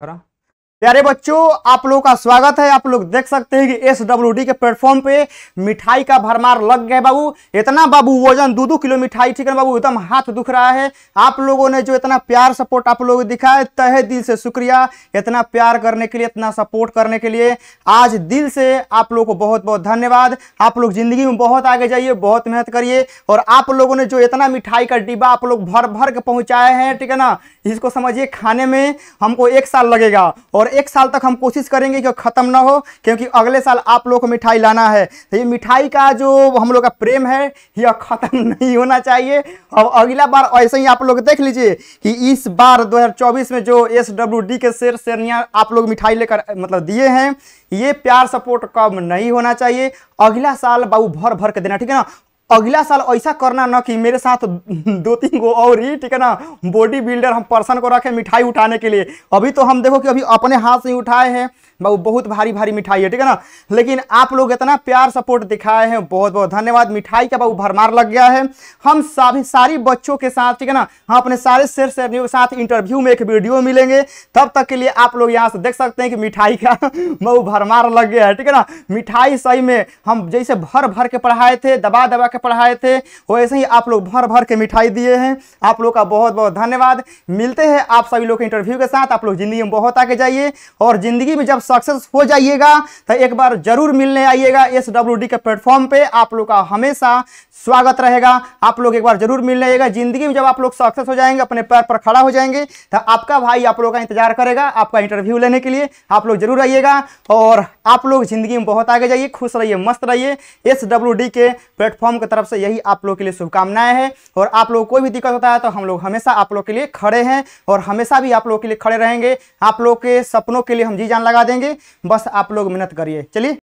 Hurra. प्यारे बच्चों आप लोगों का स्वागत है आप लोग देख सकते हैं कि एस डब्ल्यू डी के प्लेटफॉर्म पे मिठाई का भरमार लग गया बाबू इतना बाबू वजन दो दो किलो मिठाई ठीक है बाबू एकदम हाथ दुख रहा है आप लोगों ने जो इतना प्यार सपोर्ट आप लोगों है तहे दिल से शुक्रिया इतना प्यार करने के लिए इतना सपोर्ट करने के लिए आज दिल से आप लोगों को बहुत बहुत धन्यवाद आप लोग जिंदगी में बहुत आगे जाइए बहुत मेहनत करिए और आप लोगों ने जो इतना मिठाई का डिब्बा आप लोग भर भर के पहुँचाए हैं ठीक है ना इसको समझिए खाने में हमको एक साल लगेगा और और एक साल तक हम कोशिश करेंगे कि ख़त्म ना हो क्योंकि अगले साल आप लोगों को मिठाई लाना है तो ये मिठाई का जो हम लोग का प्रेम है यह ख़त्म नहीं होना चाहिए अब अगला बार ऐसे ही आप लोग देख लीजिए कि इस बार 2024 में जो एस के शेर शेरनिया आप लोग मिठाई लेकर मतलब दिए हैं ये प्यार सपोर्ट कम नहीं होना चाहिए अगला साल बाबू भर भर के देना ठीक है ना अगला साल ऐसा करना ना कि मेरे साथ दो तीन गो और ही ठीक है ना बॉडी बिल्डर हम पर्सन को रखें मिठाई उठाने के लिए अभी तो हम देखो कि अभी अपने हाथ से उठाए हैं बहुत भारी भारी मिठाई है ठीक है ना लेकिन आप लोग इतना प्यार सपोर्ट दिखाए हैं बहुत बहुत धन्यवाद मिठाई का बाबू भरमार लग गया है हम सभी सारी बच्चों के साथ ठीक है ना हम अपने सारे शेर शेरनियों के साथ इंटरव्यू में एक वीडियो मिलेंगे तब तक के लिए आप लोग यहाँ से देख सकते हैं कि मिठाई का बाबू भरमार लग गया है ठीक है ना मिठाई सही में हम जैसे भर भर के पढ़ाए थे दबा दबा के के पढ़ाए थे वैसे ही आप लोग भर भर के मिठाई दिए हैं आप लोग का बहुत बहुत धन्यवाद मिलते हैं आप सभी लोग के इंटरव्यू के साथ आप लोग ज़िंदगी में बहुत आगे जाइए और ज़िंदगी में जब सक्सेस हो जाइएगा तो एक बार ज़रूर मिलने आइएगा एस डब्ल्यू डी के प्लेटफॉर्म पर आप लोग का हमेशा स्वागत रहेगा आप लोग एक बार जरूर मिल जाएगा जिंदगी में जब आप लोग सक्सेस हो जाएंगे अपने पैर पर खड़ा हो जाएंगे तो आपका भाई आप लोग का इंतजार करेगा आपका इंटरव्यू लेने के लिए आप लोग जरूर आइएगा और आप लोग जिंदगी में बहुत आगे जाइए खुश रहिए मस्त रहिए एस के प्लेटफॉर्म की तरफ से यही आप लोग के लिए शुभकामनाएं हैं और आप लोग कोई भी दिक्कत होता है तो हम लोग हमेशा आप लोग के लिए खड़े हैं और हमेशा भी आप लोग के लिए खड़े रहेंगे आप लोग के सपनों के लिए हम जी जान लगा देंगे बस आप लोग मेहनत करिए चलिए